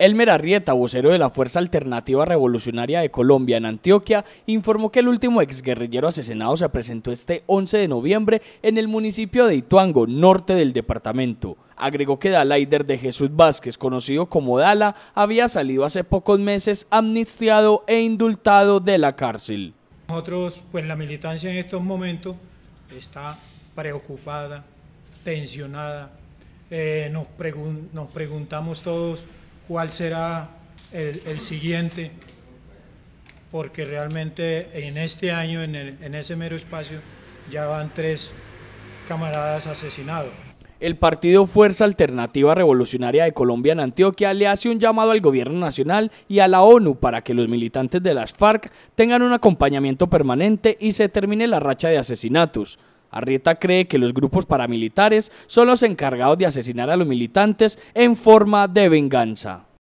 Elmer Arrieta, vocero de la Fuerza Alternativa Revolucionaria de Colombia en Antioquia, informó que el último exguerrillero asesinado se presentó este 11 de noviembre en el municipio de Ituango, norte del departamento. Agregó que Dalaider de Jesús Vázquez, conocido como Dala, había salido hace pocos meses amnistiado e indultado de la cárcel. Nosotros, pues la militancia en estos momentos está preocupada, tensionada. Eh, nos preguntamos todos cuál será el, siguiente, porque realmente en este año, en, en ese mero espacio, ya van tres camaradas asesinados. El partido Fuerza Alternativa Revolucionaria de Colombia en Antioquia le hace un llamado al gobierno nacional y a la ONU para que los militantes de las FARC tengan un acompañamiento permanente y se termine la racha de asesinatos. Arrieta cree que los grupos paramilitares son los encargados de asesinar a los militantes en forma de venganza.